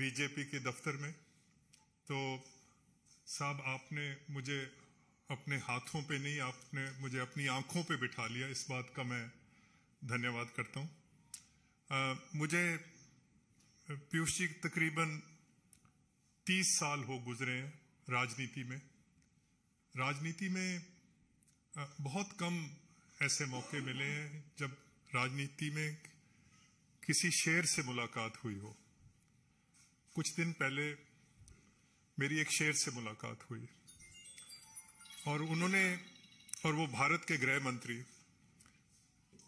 BJP के दफ्तर में तो साहब आपने मुझे अपने हाथों पे नहीं आपने मुझे अपनी आंखों पे बिठा लिया इस बात का मैं धन्यवाद करता हूँ मुझे पीयूष जी तकरीबन तीस साल हो गुजरे हैं राजनीति में राजनीति में बहुत कम ऐसे मौके मिले हैं जब राजनीति में किसी शेर से मुलाकात हुई हो कुछ दिन पहले मेरी एक शेर से मुलाकात हुई और उन्होंने और वो भारत के गृह मंत्री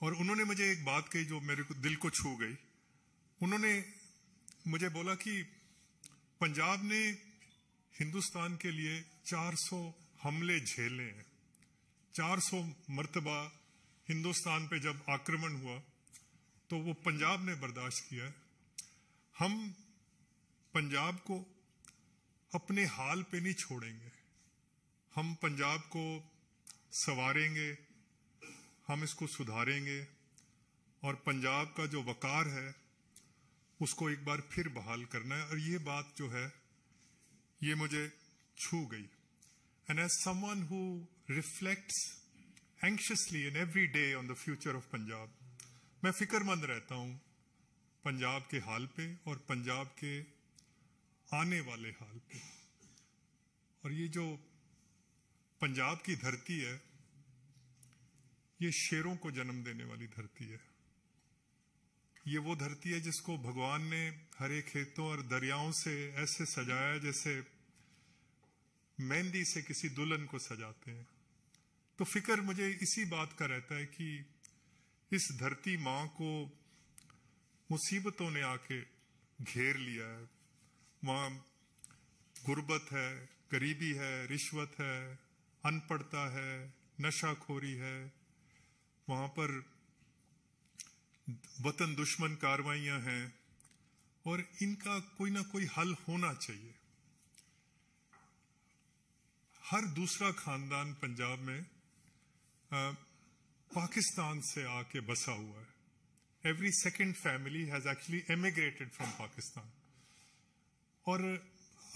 और उन्होंने मुझे एक बात कही जो मेरे को दिल को छू गई उन्होंने मुझे बोला कि पंजाब ने हिंदुस्तान के लिए 400 हमले झेले हैं 400 मरतबा हिंदुस्तान पे जब आक्रमण हुआ तो वो पंजाब ने बर्दाश्त किया हम पंजाब को अपने हाल पे नहीं छोड़ेंगे हम पंजाब को सवारेंगे हम इसको सुधारेंगे और पंजाब का जो वकार है उसको एक बार फिर बहाल करना है और ये बात जो है ये मुझे छू गई and as someone who reflects anxiously in every day on the future of Punjab मैं फिक्रमंद रहता हूँ पंजाब के हाल पे और पंजाब के आने वाले हाल पे और ये जो पंजाब की धरती है ये शेरों को जन्म देने वाली धरती है ये वो धरती है जिसको भगवान ने हरे खेतों और दरियाओं से ऐसे सजाया जैसे मेहंदी से किसी दुल्हन को सजाते हैं तो फिक्र मुझे इसी बात का रहता है कि इस धरती माँ को मुसीबतों ने आके घेर लिया है वहाँ गुर्बत है गरीबी है रिश्वत है अनपढ़ता है नशाखोरी है वहाँ पर वतन दुश्मन कार्रवाइयाँ हैं और इनका कोई ना कोई हल होना चाहिए हर दूसरा खानदान पंजाब में आ, पाकिस्तान से आके बसा हुआ है every second family has actually emigrated from Pakistan और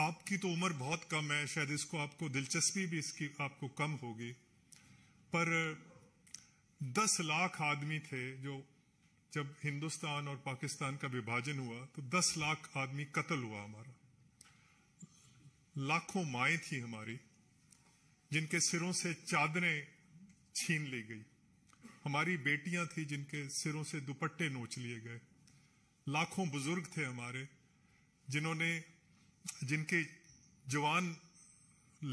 आपकी तो उम्र बहुत कम है शायद इसको आपको दिलचस्पी भी इसकी आपको कम होगी पर दस लाख आदमी थे जो जब हिंदुस्तान और पाकिस्तान का विभाजन हुआ तो दस लाख आदमी कत्ल हुआ हमारा लाखों माएँ थी हमारी जिनके सिरों से चादरें छीन ली गई हमारी बेटियां थी जिनके सिरों से दुपट्टे नोच लिए गए लाखों बुजुर्ग थे हमारे जिन्होंने जिनके जवान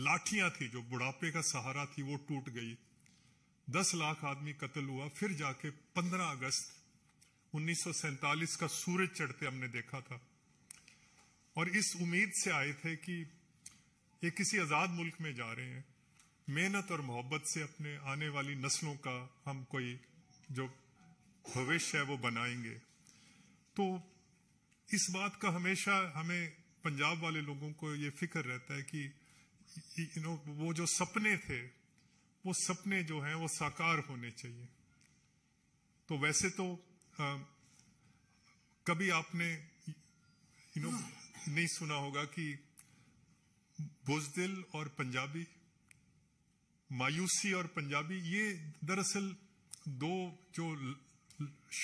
लाठियां थी जो बुढ़ापे का सहारा थी वो टूट गई दस लाख आदमी कत्ल हुआ फिर जाके पंद्रह अगस्त उन्नीस का सूरज चढ़ते हमने देखा था और इस उम्मीद से आए थे कि ये किसी आज़ाद मुल्क में जा रहे हैं मेहनत और मोहब्बत से अपने आने वाली नस्लों का हम कोई जो भविष्य है वो बनाएंगे तो इस बात का हमेशा हमें पंजाब वाले लोगों को ये फिक्र रहता है कि यू नो वो जो सपने थे वो सपने जो हैं वो साकार होने चाहिए तो वैसे तो आ, कभी आपने यू नो नहीं सुना होगा कि बुजदिल और पंजाबी मायूसी और पंजाबी ये दरअसल दो जो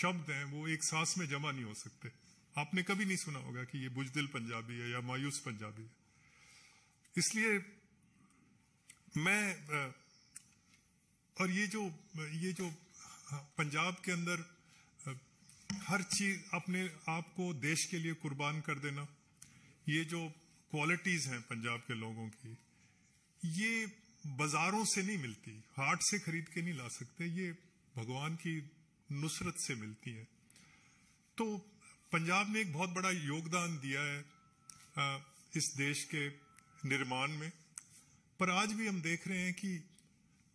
शब्द हैं वो एक सांस में जमा नहीं हो सकते आपने कभी नहीं सुना होगा कि ये बुजदिल पंजाबी है या मायूस पंजाबी है इसलिए मैं और ये जो ये जो पंजाब के अंदर हर चीज अपने आप को देश के लिए कुर्बान कर देना ये जो क्वालिटीज हैं पंजाब के लोगों की ये बाजारों से नहीं मिलती हाट से खरीद के नहीं ला सकते ये भगवान की नुसरत से मिलती है तो पंजाब ने एक बहुत बड़ा योगदान दिया है इस देश के निर्माण में पर आज भी हम देख रहे हैं कि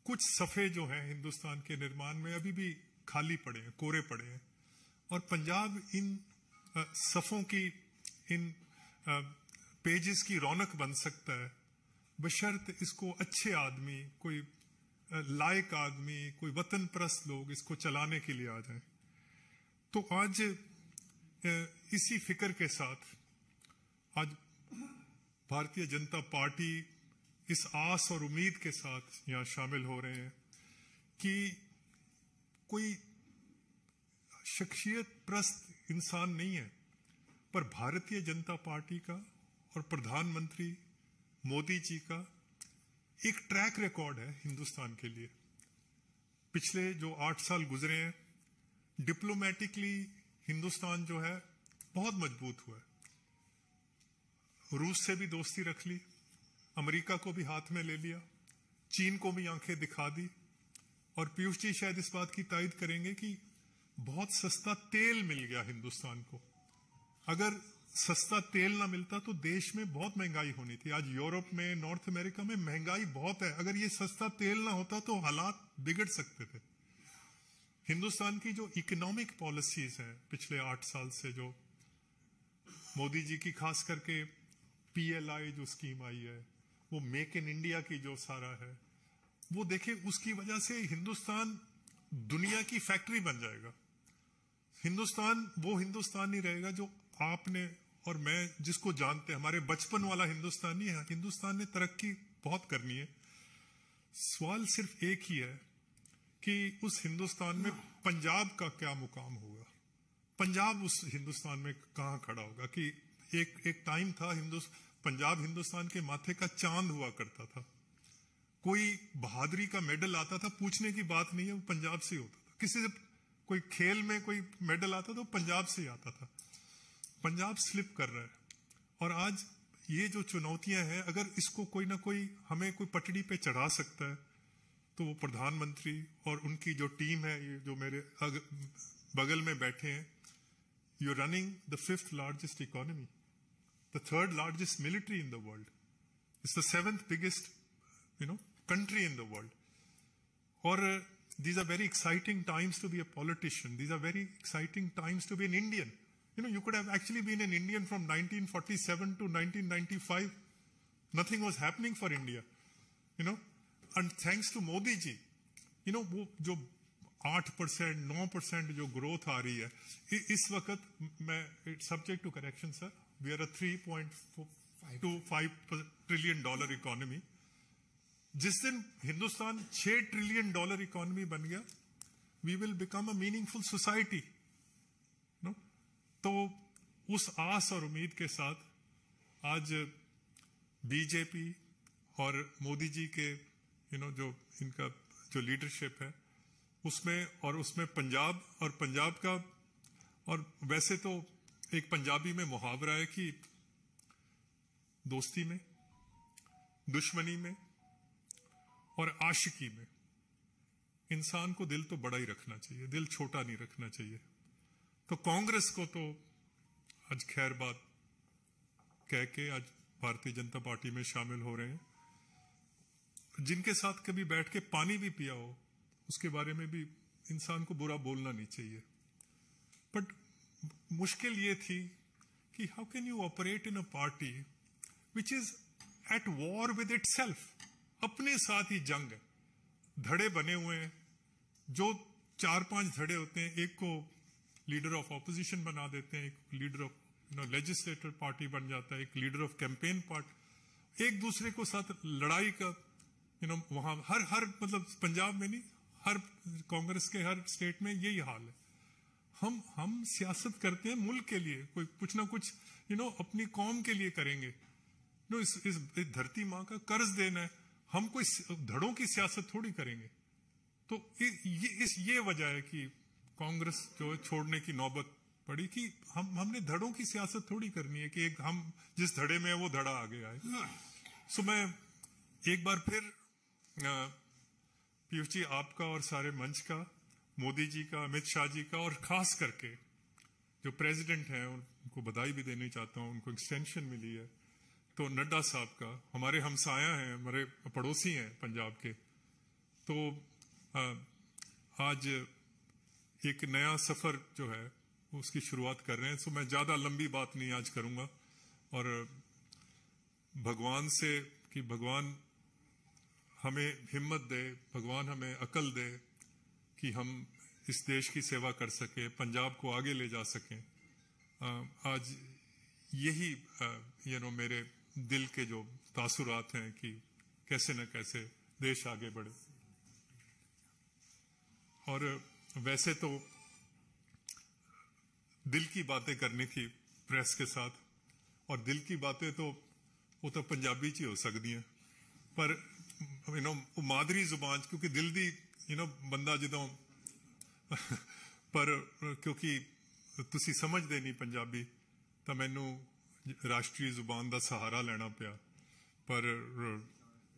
कुछ सफ़े जो हैं हिंदुस्तान के निर्माण में अभी भी खाली पड़े हैं कोरे पड़े हैं और पंजाब इन सफ़ों की इन पेजेस की रौनक बन सकता है बशर्त इसको अच्छे आदमी कोई लायक आदमी कोई वतन परस्त लोग इसको चलाने के लिए आ जाए तो आज इसी फिक्र के साथ आज भारतीय जनता पार्टी इस आस और उम्मीद के साथ यहाँ शामिल हो रहे हैं कि कोई शख्सियत प्रस्त इंसान नहीं है पर भारतीय जनता पार्टी का और प्रधानमंत्री मोदी जी का एक ट्रैक रिकॉर्ड है हिंदुस्तान के लिए पिछले जो आठ साल गुजरे हैं डिप्लोमेटिकली हिंदुस्तान जो है बहुत मजबूत हुआ है रूस से भी दोस्ती रख ली अमेरिका को भी हाथ में ले लिया चीन को भी आंखें दिखा दी और पीयूष जी शायद इस बात की तायद करेंगे कि बहुत सस्ता तेल मिल गया हिंदुस्तान को अगर सस्ता तेल ना मिलता तो देश में बहुत महंगाई होनी थी आज यूरोप में नॉर्थ अमेरिका में महंगाई बहुत है अगर ये सस्ता तेल ना होता तो हालात बिगड़ सकते थे हिंदुस्तान की जो इकोनॉमिक पॉलिसीज हैं पिछले आठ साल से जो मोदी जी की खास करके पीएलआई जो स्कीम आई है वो मेक इन इंडिया की जो सारा है वो देखे उसकी वजह से हिंदुस्तान दुनिया की फैक्ट्री बन जाएगा हिंदुस्तान वो हिंदुस्तान नहीं रहेगा जो आपने और मैं जिसको जानते हमारे बचपन वाला हिंदुस्तान ही है हिंदुस्तान ने तरक्की बहुत करनी है सवाल सिर्फ एक ही है कि उस हिंदुस्तान में पंजाब का क्या मुकाम होगा पंजाब उस हिंदुस्तान में कहाँ खड़ा होगा कि एक एक टाइम था हिंदुस् पंजाब हिंदुस्तान के माथे का चांद हुआ करता था कोई बहादुरी का मेडल आता था पूछने की बात नहीं है वो पंजाब से होता था किसी से कोई खेल में कोई मेडल आता था वो तो पंजाब से आता था पंजाब स्लिप कर रहा है और आज ये जो चुनौतियां हैं अगर इसको कोई ना कोई हमें कोई पटड़ी पे चढ़ा सकता है तो वो प्रधानमंत्री और उनकी जो टीम है ये जो मेरे अग, बगल में बैठे हैं you running the fifth largest economy the third largest military in the world is the seventh biggest you know country in the world और these are very exciting times to be a politician these are very exciting times to be an Indian you know you could have actually been an Indian from 1947 to 1995 nothing was happening for India you know and thanks to Modi ji you you know know, वो जो आठ percent नौ percent जो growth आ रही है इस वक्त मैं subject to correction sir we are a three point two five trillion dollar economy जिस दिन हिंदुस्तान छह ट्रिलियन डॉलर इकोनॉमी बन गया we will become a meaningful society no तो उस आस और उम्मीद के साथ आज बीजेपी और मोदी जी के यू नो जो इनका जो लीडरशिप है उसमें और उसमें पंजाब और पंजाब का और वैसे तो एक पंजाबी में मुहावरा है कि दोस्ती में दुश्मनी में और आशिकी में इंसान को दिल तो बड़ा ही रखना चाहिए दिल छोटा नहीं रखना चाहिए तो कांग्रेस को तो आज खैर बात कह के आज भारतीय जनता पार्टी में शामिल हो रहे हैं जिनके साथ कभी बैठ के पानी भी पिया हो उसके बारे में भी इंसान को बुरा बोलना नहीं चाहिए बट मुश्किल ये थी कि how can you operate in a party which is at war with itself अपने साथ ही जंग है धड़े बने हुए हैं जो चार पांच धड़े होते हैं एक को लीडर ऑफ ऑपोजिशन बना देते हैं एक leader of you know legislator party बन जाता है एक लीडर ऑफ कैंपेन पार्टी एक दूसरे को साथ लड़ाई का यू नो वहाँ हर हर मतलब पंजाब में नहीं हर कांग्रेस के हर स्टेट में यही हाल है हम हम सियासत करते हैं मुल्क के लिए कोई कुछ ना कुछ यू नो अपनी कौम के लिए करेंगे नो इस इस धरती माँ का कर्ज देना है हम कोई धड़ों की सियासत थोड़ी करेंगे तो ये इस ये वजह है कि कांग्रेस जो है छोड़ने की नौबत पड़ी कि हम हमने धड़ों की सियासत थोड़ी करनी है कि एक हम जिस धड़े में है वो धड़ा आगे आए सो हाँ। मैं एक बार फिर पीयूष जी आपका और सारे मंच का मोदी जी का अमित शाह जी का और खास करके जो प्रेसिडेंट हैं उनको बधाई भी देनी चाहता हूँ उनको एक्सटेंशन मिली है तो नड्डा साहब का हमारे हमसाया हैं हमारे पड़ोसी हैं पंजाब के तो आज एक नया सफ़र जो है उसकी शुरुआत कर रहे हैं सो मैं ज़्यादा लंबी बात नहीं आज करूंगा और भगवान से कि भगवान हमें हिम्मत दे भगवान हमें अकल दे कि हम इस देश की सेवा कर सकें पंजाब को आगे ले जा सकें आज यही यू नो मेरे दिल के जो तासुरात हैं कि कैसे न कैसे देश आगे बढ़े और वैसे तो दिल की बातें करनी थी प्रेस के साथ और दिल की बातें तो वो तो पंजाबी ची ही हो सकती हैं पर ਯੂ نو ਉਹ ਮਾਦਰੀ ਜ਼ੁਬਾਨ ਚ ਕਿਉਂਕਿ ਦਿਲ ਦੀ ਯੂ نو ਬੰਦਾ ਜਦੋਂ ਪਰ ਕਿਉਂਕਿ ਤੁਸੀਂ ਸਮਝਦੇ ਨਹੀਂ ਪੰਜਾਬੀ ਤਾਂ ਮੈਨੂੰ ਰਾਸ਼ਟਰੀ ਜ਼ੁਬਾਨ ਦਾ ਸਹਾਰਾ ਲੈਣਾ ਪਿਆ ਪਰ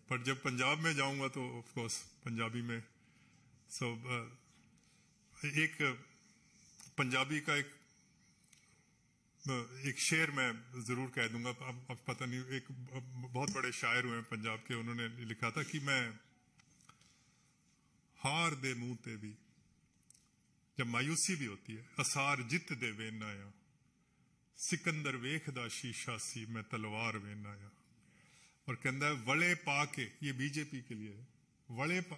ਪਰ ਜਦ ਪੰਜਾਬ ਮੈਂ ਜਾਊਂਗਾ ਤਾਂ ਆਫ ਕੋਰਸ ਪੰਜਾਬੀ ਮੈਂ ਸੋ ਇੱਕ ਪੰਜਾਬੀ ਦਾ ਇੱਕ एक शेर मैं ज़रूर कह दूंगा अब अब पता नहीं एक बहुत बड़े शायर हुए पंजाब के उन्होंने लिखा था कि मैं हार दे मुंह ते भी जब मायूसी भी होती है असार जित दे वेन आया सिकंदर वेखदा शीशा सी मैं तलवार वेन आया और कहता है वड़े पा के ये बीजेपी के लिए वड़े पा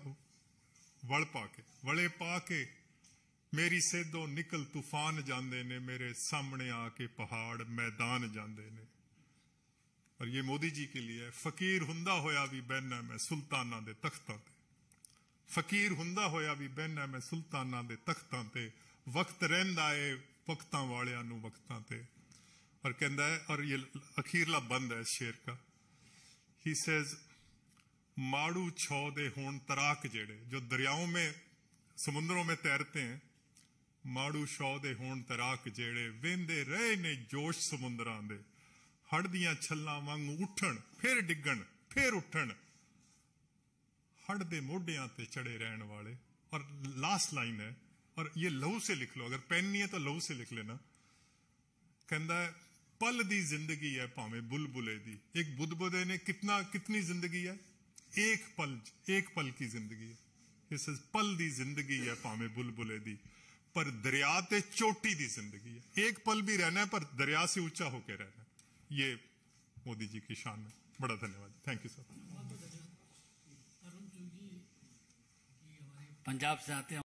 वड़ पा के वड़े पा के ਮੇਰੀ ਸਿੱਧੋਂ ਨਿਕਲ ਤੂਫਾਨ ਜਾਂਦੇ ਨੇ ਮੇਰੇ ਸਾਹਮਣੇ ਆ ਕੇ ਪਹਾੜ ਮੈਦਾਨ ਜਾਂਦੇ ਨੇ और ये मोदी जी के लिए है फकीर हुंदा होया भी बहना मैं सुल्ताना दे तख्तां ते फकीर हुंदा होया भी बहना मैं सुल्ताना दे तख्तां ते वक्त रहंदा है वक्तां वालियां नु वक्तां ते और कहंदा है और ये अखीरला बंद है शेर का ही सेज माड़ू छौ दे होन तराक जेड़े जो दरियाओं में समुद्रों में तैरते हैं माड़ू शौदे ਦੇ तैराक जेड़े ਜਿਹੜੇ ਵੇਂਦੇ ਰਹੇ ਨੇ ਜੋਸ਼ ਸਮੁੰਦਰਾਂ ਦੇ ਹੜ ਦੀਆਂ ਛੱਲਾਂ ਵਾਂਗੂ ਉੱਠਣ ਫਿਰ ਡਿੱਗਣ ਫਿਰ हड़ दे मोढियां पे चढ़े रहने वाले और लास्ट लाइन है और ये लहू से लिख लो अगर पेन नहीं है तो लहू से लिख लेना कहता है पल दी जिंदगी है भावे बुलबुले दी एक बुदबुदे ने कितना कितनी जिंदगी है एक पल एक पल की जिंदगी है इस पल दी जिंदगी है भावे बुलबुले दी पर दरिया ते चोटी दी जिंदगी है एक पल भी रहना है पर दरिया से ऊंचा होकर रहना है ये मोदी जी की शान है बड़ा धन्यवाद थैंक यू सर पंजाब से आते हैं